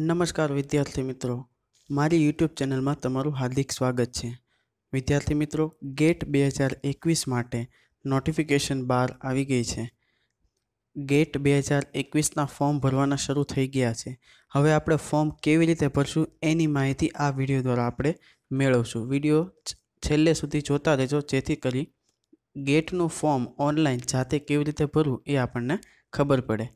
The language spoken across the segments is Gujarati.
નમસ્કાર વિદ્યાર્થી મિત્રો મારી યુટ્યુબ ચેનલમાં તમારું હાર્દિક સ્વાગત છે વિદ્યાર્થી મિત્રો ગેટ બે હજાર એકવીસ માટે નોટિફિકેશન બહાર આવી ગઈ છે ગેટ બે હજાર એકવીસના ફોર્મ ભરવાના શરૂ થઈ ગયા છે હવે આપણે ફોર્મ કેવી રીતે ભરશું એની માહિતી આ વિડીયો દ્વારા આપણે મેળવશું વિડીયો છેલ્લે સુધી જોતા રહેજો જેથી કરી ગેટનું ફોર્મ ઓનલાઈન જાતે કેવી રીતે ભરવું એ આપણને ખબર પડે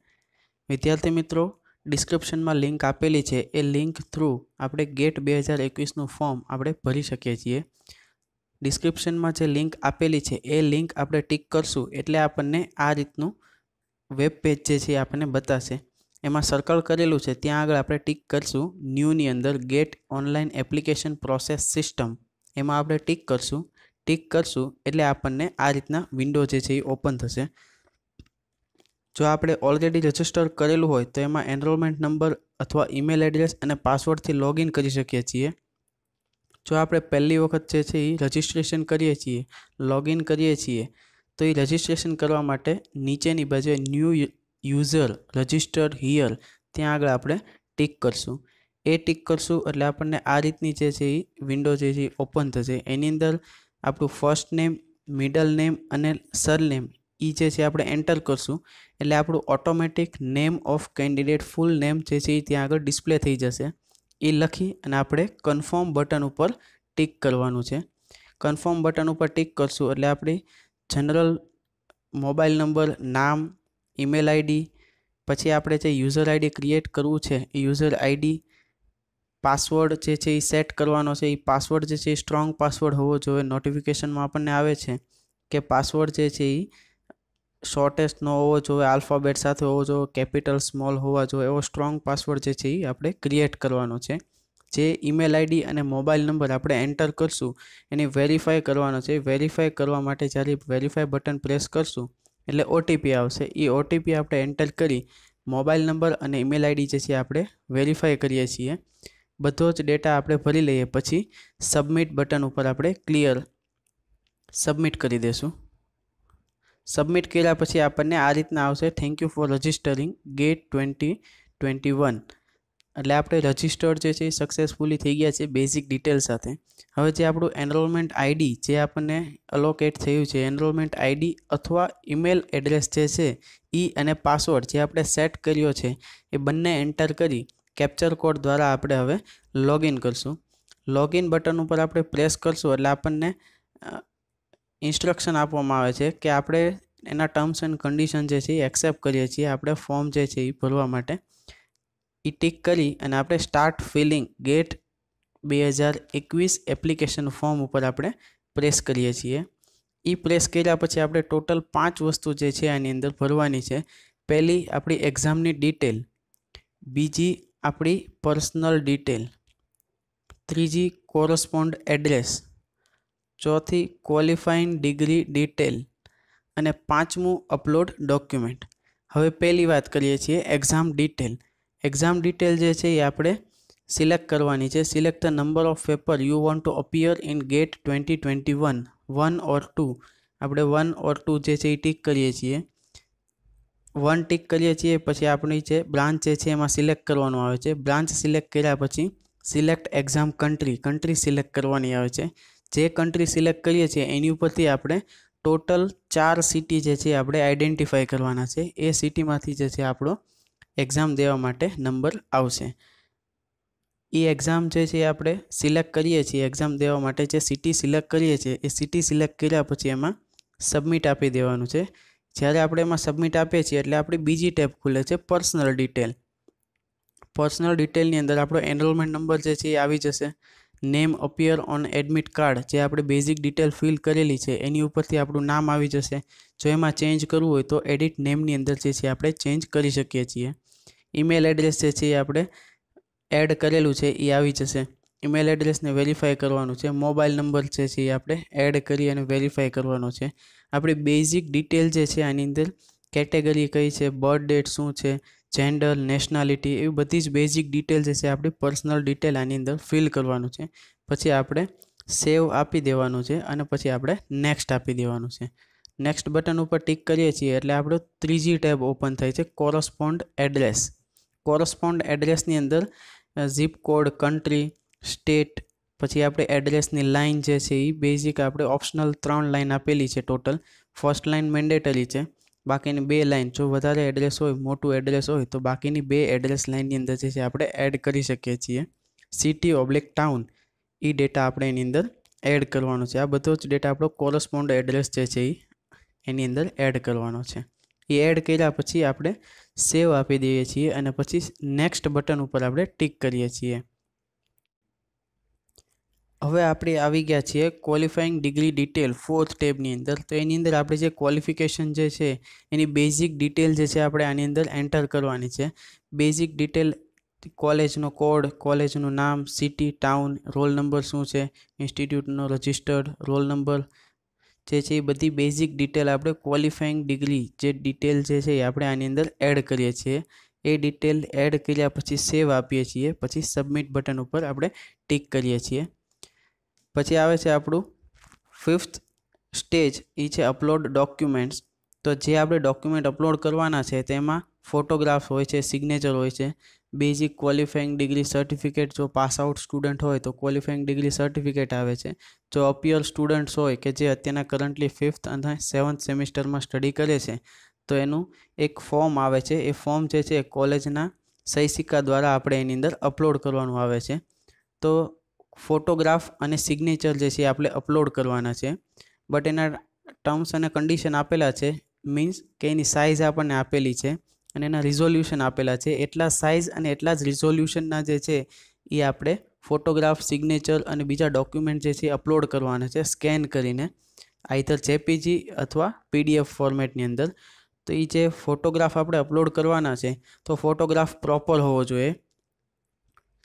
વિદ્યાર્થી મિત્રો ડિસ્ક્રિપ્શનમાં લિંક આપેલી છે એ લિંક થ્રુ આપણે ગેટ બે હજાર એકવીસનું ફોર્મ આપણે ભરી શકીએ છીએ ડિસ્ક્રિપ્શનમાં જે લિંક આપેલી છે એ લિંક આપણે ટિક કરશું એટલે આપણને આ રીતનું વેબ પેજ જે છે આપણને બતાશે એમાં સર્કલ કરેલું છે ત્યાં આગળ આપણે ટિક કરશું ન્યૂની અંદર GATE online application process system એમાં આપણે ટિક કરશું ટિક કરશું એટલે આપણને આ રીતના વિન્ડો જે છે એ ઓપન થશે જો આપણે ઓલરેડી રજિસ્ટર કરેલું હોય તો એમાં એનરોલમેન્ટ નંબર અથવા ઈમેલ એડ્રેસ અને પાસવર્ડથી લોગિન કરી શકીએ છીએ જો આપણે પહેલી વખત જે છે એ રજિસ્ટ્રેશન કરીએ છીએ લોગિન કરીએ છીએ તો એ રજિસ્ટ્રેશન કરવા માટે નીચેની બાજુએ ન્યૂ યુઝર રજિસ્ટર હિયર ત્યાં આગળ આપણે ટીક કરશું એ ટીક કરશું એટલે આપણને આ રીતની જે છે એ વિન્ડો જે છે એ ઓપન થશે એની અંદર આપણું ફર્સ્ટ નેમ મિડલ નેમ અને સરનેમ એ જે છે આપણે એન્ટર કરશું એટલે આપણું automatic name of candidate full name જે છે એ ત્યાં આગળ ડિસ્પ્લે થઈ જશે એ લખી અને આપણે કન્ફર્મ બટન ઉપર ટિક કરવાનું છે કન્ફર્મ બટન ઉપર ટિક કરશું એટલે આપણી જનરલ મોબાઈલ નંબર નામ ઈમેલ આઈડી પછી આપણે જે યુઝર આઈડી ક્રિએટ કરવું છે એ યુઝર આઈડી પાસવર્ડ જે છે એ સેટ કરવાનો છે એ પાસવર્ડ જે છે એ સ્ટ્રોંગ પાસવર્ડ હોવો જોઈએ નોટિફિકેશનમાં આપણને આવે છે કે પાસવર્ડ જે છે એ શોર્ટેસ્ટ હોવો જોઈએ આલ્ફાબેટ સાથે હોવો જોઈએ કેપિટલ સ્મોલ હોવા જોઈએ એવો સ્ટ્રોંગ પાસવર્ડ જે છે એ આપણે ક્રિએટ કરવાનો છે જે ઈમેલ આઈડી અને મોબાઈલ નંબર આપણે એન્ટર કરશું એને વેરીફાઈ કરવાનો છે વેરીફાઈ કરવા માટે જ્યારે વેરીફાઈ બટન પ્રેસ કરશું એટલે ઓટીપી આવશે એ ઓટીપી આપણે એન્ટર કરી મોબાઈલ નંબર અને ઈમેલ આઈડી જે છે આપણે વેરીફાઈ કરીએ છીએ બધો જ ડેટા આપણે ભરી લઈએ પછી સબમિટ બટન ઉપર આપણે ક્લિયર સબમિટ કરી દઈશું સબમિટ કર્યા પછી આપણને આ રીતના આવશે thank you for registering GATE twenty twenty one એટલે આપણે રજિસ્ટર્ડ જે છે એ સક્સેસફુલી થઈ ગયા છે બેઝિક ડિટેલ સાથે હવે જે આપણું એનરોલમેન્ટ આઈડી જે આપણને અલોકેટ થયું છે એનરોલમેન્ટ આઈડી અથવા ઈમેલ એડ્રેસ જે છે એ અને પાસવર્ડ જે આપણે સેટ કર્યો છે એ બંને એન્ટર કરી કેપ્ચર કોડ દ્વારા આપણે હવે લોગિન કરીશું લોગિન બટન ઉપર આપણે પ્રેસ કરશું એટલે આપણને ઇન્સ્ટ્રક્શન આપવામાં આવે છે કે આપણે એના ટર્મ્સ એન્ડ કન્ડિશન જે છે એ એક્સેપ્ટ કરીએ છીએ આપણે ફોર્મ જે છે એ ભરવા માટે એ ટીક કરી અને આપણે સ્ટાર્ટ ફિલિંગ ગેટ બે હજાર એકવીસ એપ્લિકેશન ફોર્મ ઉપર આપણે પ્રેસ કરીએ છીએ એ પ્રેસ કર્યા પછી આપણે ટોટલ પાંચ વસ્તુ જે છે આની અંદર ભરવાની છે પહેલી આપણી એક્ઝામની ડિટેલ બીજી આપણી પર્સનલ ડિટેલ ત્રીજી કોરસ્પોન્ડ એડ્રેસ ચોથી ક્વોલિફાઇંગ ડિગ્રી ડિટેલ અને પાંચમું અપલોડ ડોક્યુમેન્ટ હવે પહેલી વાત કરીએ છીએ એક્ઝામ ડિટેલ એક્ઝામ ડિટેલ જે છે એ આપણે સિલેક્ટ કરવાની છે select the number of paper you want to appear in GATE twenty twenty one one or two આપણે વન ઓર ટુ જે છે એ ટીક કરીએ છીએ વન ટીક કરીએ છીએ પછી આપણી જે બ્રાન્ચ જે છે એમાં સિલેક્ટ કરવાનું આવે છે બ્રાન્ચ સિલેક્ટ કર્યા પછી select exam country country select કરવાની આવે છે જે કન્ટ્રી સિલેક્ટ કરીએ છીએ એની ઉપરથી આપણે ટોટલ ચાર સિટી જે છે આપણે આઈડેન્ટિફાઈ કરવાના છે એ સિટીમાંથી જે છે આપણો એક્ઝામ દેવા માટે નંબર આવશે એ એક્ઝામ જે છે આપણે સિલેક્ટ કરીએ છીએ એક્ઝામ દેવા માટે જે સિટી સિલેક્ટ કરીએ છીએ એ સિટી સિલેક્ટ કર્યા પછી એમાં સબમિટ આપી દેવાનું છે જ્યારે આપણે એમાં સબમિટ આપીએ છીએ એટલે આપણી બીજી ટેપ ખુલે છે પર્સનલ ડિટેલ પર્સનલ ડિટેલની અંદર આપણો એનરોલમેન્ટ નંબર જે છે એ આવી જશે name appear on admit card જે આપણે બેઝિક ડિટેલ ફિલ કરેલી છે એની ઉપરથી આપણું નામ આવી જશે જો એમાં ચેન્જ કરવું હોય તો એડિટ નેમની અંદર જે છે આપણે ચેન્જ કરી શકીએ છીએ ઈમેલ એડ્રેસ જે છે એ આપણે એડ કરેલું છે એ આવી જશે ઈમેલ એડ્રેસને વેરીફાઈ કરવાનું છે મોબાઈલ નંબર જે છે એ આપણે એડ કરી અને વેરીફાઈ કરવાનો છે આપણી બેઝિક ડિટેલ જે છે આની અંદર કેટેગરી કઈ છે બર્થ ડેટ શું છે જેન્ડર નેશનાલિટી એવી બધી જ બેઝિક ડિટેલ જે છે આપણી પર્સનલ ડિટેલ આની અંદર ફિલ કરવાનું છે પછી આપણે સેવ આપી દેવાનું છે અને પછી આપણે નેક્સ્ટ આપી દેવાનું છે નેક્સ્ટ બટન ઉપર ટિક કરીએ છીએ એટલે આપણો ત્રીજી ટેબ ઓપન થાય છે કોરસ્પોન્ડ એડ્રેસ કોરસ્પોન્ડ એડ્રેસની અંદર ઝીપ કોડ કન્ટ્રી સ્ટેટ પછી આપણે એડ્રેસની લાઇન જે છે એ બેઝિક આપણે ઓપ્શનલ ત્રણ લાઇન આપેલી છે ટોટલ ફર્સ્ટ લાઇન મેન્ડેટરી છે બાકીની બે લાઇન જો વધારે એડ્રેસ હોય મોટું એડ્રેસ હોય તો બાકીની બે એડ્રેસ લાઇનની અંદર જે છે આપણે એડ કરી શકીએ છીએ સિટી ઓબ્લિક ટાઉન એ ડેટા આપણે એની અંદર એડ કરવાનો છે આ બધો જ ડેટા આપણો કોરસ્પોન્ડ એડ્રેસ જે છે એ એની અંદર એડ કરવાનો છે એ એડ કર્યા પછી આપણે સેવ આપી દઈએ છીએ અને પછી નેક્સ્ટ બટન ઉપર આપણે ટિક કરીએ છીએ હવે આપણે આવી ગયા છીએ ક્વોલિફાઈંગ ડિગ્રી ડિટેલ ફોર્થ ટેબની અંદર તો એની અંદર આપણે જે ક્વોલિફિકેશન જે છે એની બેઝિક ડિટેલ જે છે આપણે આની અંદર એન્ટર કરવાની છે બેઝિક ડિટેલ કોલેજનો કોડ કોલેજનું નામ સિટી ટાઉન રોલ નંબર શું છે ઇન્સ્ટિટ્યૂટનો રજિસ્ટર્ડ રોલ નંબર જે છે એ બધી બેઝિક ડિટેલ આપણે ક્વોલિફાઈંગ ડિગ્રી જે ડિટેલ જે છે એ આપણે આની અંદર એડ કરીએ છીએ એ ડિટેલ એડ કર્યા પછી સેવ આપીએ છીએ પછી સબમિટ બટન ઉપર આપણે ટિક કરીએ છીએ પછી આવે છે આપણું ફિફ્થ સ્ટેજ એ છે અપલોડ ડોક્યુમેન્ટ્સ તો જે આપણે ડોક્યુમેન્ટ અપલોડ કરવાના છે તેમાં ફોટોગ્રાફ્સ હોય છે સિગ્નેચર હોય છે બેઝિક ક્વોલિફાઈંગ ડિગ્રી સર્ટિફિકેટ જો પાસ આઉટ સ્ટુડન્ટ હોય તો ક્વોલિફાઈંગ ડિગ્રી સર્ટિફિકેટ આવે છે જો અપિયર સ્ટુડન્ટ્સ હોય કે જે અત્યારના કરન્ટલી ફિફ્થ અને સેવન્થ સેમિસ્ટરમાં સ્ટડી કરે છે તો એનું એક ફોર્મ આવે છે એ ફોર્મ જે છે કોલેજના શૈક્ષિકા દ્વારા આપણે એની અંદર અપલોડ કરવાનું આવે છે તો ફોટોગ્રાફ અને સિગ્નેચર જે છે એ આપણે અપલોડ કરવાના છે બટ એના ટર્મ્સ અને કન્ડિશન આપેલા છે મીન્સ કે એની સાઇઝ આપણને આપેલી છે અને એના રિઝોલ્યુશન આપેલા છે એટલા સાઇઝ અને એટલા જ રિઝોલ્યુશનના જે છે એ આપણે ફોટોગ્રાફ સિગ્નેચર અને બીજા ડોક્યુમેન્ટ જે છે અપલોડ કરવાના છે સ્કેન કરીને આઈધર જેપીજી અથવા પીડીએફ ફોર્મેટની અંદર તો એ જે ફોટોગ્રાફ આપણે અપલોડ કરવાના છે તો ફોટોગ્રાફ પ્રોપર હોવો જોઈએ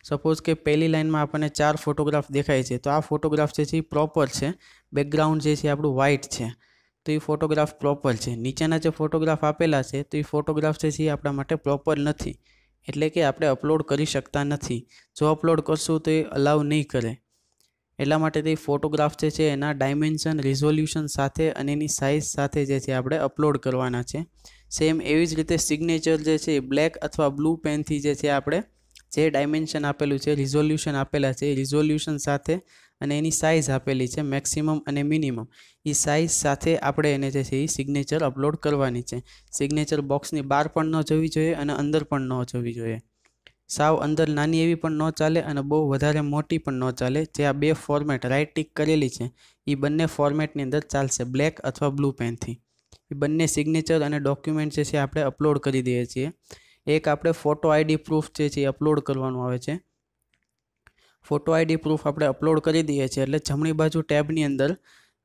સપોઝ કે પહેલી લાઇનમાં આપણને ચાર ફોટોગ્રાફ દેખાય છે તો આ ફોટોગ્રાફ જે છે એ પ્રોપર છે બેકગ્રાઉન્ડ જે છે આપણું વ્હાઇટ છે તો એ ફોટોગ્રાફ પ્રોપર છે નીચેના જે ફોટોગ્રાફ આપેલા છે તો એ ફોટોગ્રાફ જે છે એ આપણા માટે પ્રોપર નથી એટલે કે આપણે અપલોડ કરી શકતા નથી જો અપલોડ કરશું તો એ અલાઉ નહીં કરે એટલા માટે તે ફોટોગ્રાફ જે છે એના ડાયમેન્શન રિઝોલ્યુશન સાથે અને એની સાઇઝ સાથે જે છે આપણે અપલોડ કરવાના છે સેમ એવી જ રીતે સિગ્નેચર જે છે એ બ્લેક અથવા બ્લુ પેનથી જે છે આપણે જે ડાયમેન્શન આપેલું છે રિઝોલ્યુશન આપેલા છે એ રિઝોલ્યુશન સાથે અને એની સાઇઝ આપેલી છે મેક્સિમમ અને મિનિમમ એ સાઇઝ સાથે આપણે એને જે છે એ સિગ્નેચર અપલોડ કરવાની છે સિગ્નેચર બોક્સની બહાર પણ ન જવી જોઈએ અને અંદર પણ ન જવી જોઈએ સાવ અંદર નાની એવી પણ ન ચાલે અને બહુ વધારે મોટી પણ ન ચાલે જે આ બે ફોર્મેટ રાઇટ ટીક કરેલી છે એ બંને ફોર્મેટની અંદર ચાલશે બ્લેક અથવા બ્લુ પેનથી એ બંને સિગ્નેચર અને ડોક્યુમેન્ટ જે છે આપણે અપલોડ કરી દઈએ છીએ એક આપણે ફોટો આઈડી પ્રૂફ જે છે એ અપલોડ કરવાનું આવે છે ફોટો આઈડી પ્રૂફ આપણે અપલોડ કરી દઈએ છીએ એટલે જમણી બાજુ ટેબની અંદર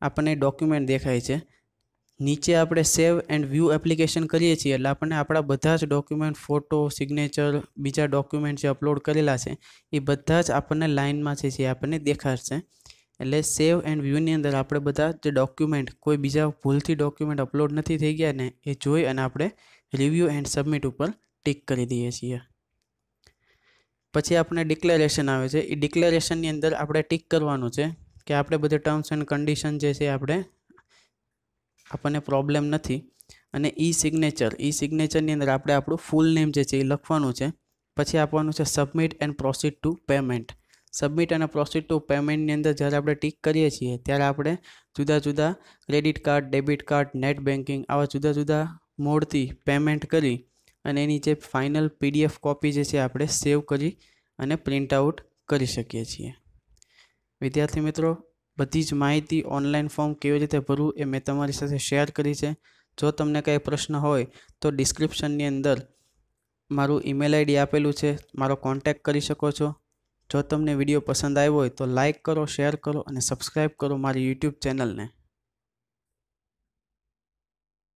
આપણને ડોક્યુમેન્ટ દેખાય છે નીચે આપણે સેવ એન્ડ વ્યૂ એપ્લિકેશન કરીએ છીએ એટલે આપણને આપણા બધા જ ડોક્યુમેન્ટ ફોટો સિગ્નેચર બીજા ડોક્યુમેન્ટ જે અપલોડ કરેલા છે એ બધા જ આપણને લાઇનમાં છે જે આપણને દેખાડશે એટલે સેવ એન્ડ વ્યૂની અંદર આપણે બધા જે ડોક્યુમેન્ટ કોઈ બીજા ભૂલથી ડોક્યુમેન્ટ અપલોડ નથી થઈ ગયા ને એ જોઈ અને આપણે રિવ્યૂ એન્ડ સબમિટ ઉપર ટીક કરી દઈએ છીએ પછી આપણે ડિક્લેરેશન આવે છે એ ડિક્લેરેશનની અંદર આપણે ટીક કરવાનું છે કે આપણે બધે ટર્મ્સ એન્ડ કન્ડિશન જે છે આપણે આપણને પ્રોબ્લેમ નથી અને ઈ સિગ્નેચર ઈ સિગ્નેચરની અંદર આપણે આપણું ફૂલ નેમ જે છે એ લખવાનું છે પછી આપવાનું છે submit and proceed to payment submit અને પ્રોસીડ ટુ પેમેન્ટની અંદર જ્યારે આપણે ટીક કરીએ છીએ ત્યારે આપણે જુદા જુદા credit card debit card net banking આવા જુદા જુદા મોડથી પેમેન્ટ કરી અને એની જે ફાઇનલ પીડીએફ કોપી જે છે આપણે સેવ કરી અને પ્રિન્ટ આઉટ કરી શકીએ છીએ વિદ્યાર્થી મિત્રો બધી જ માહિતી ઓનલાઈન ફોર્મ કેવી રીતે ભરવું એ મેં તમારી સાથે શેર કરી છે જો તમને કાંઈ પ્રશ્ન હોય તો ડિસ્ક્રિપ્શનની અંદર મારું ઈમેલ આઈડી આપેલું છે મારો કોન્ટેક્ટ કરી શકો છો જો તમને વિડીયો પસંદ આવ્યો હોય તો લાઇક કરો શેર કરો અને સબસ્ક્રાઈબ કરો મારી યુટ્યુબ ચેનલને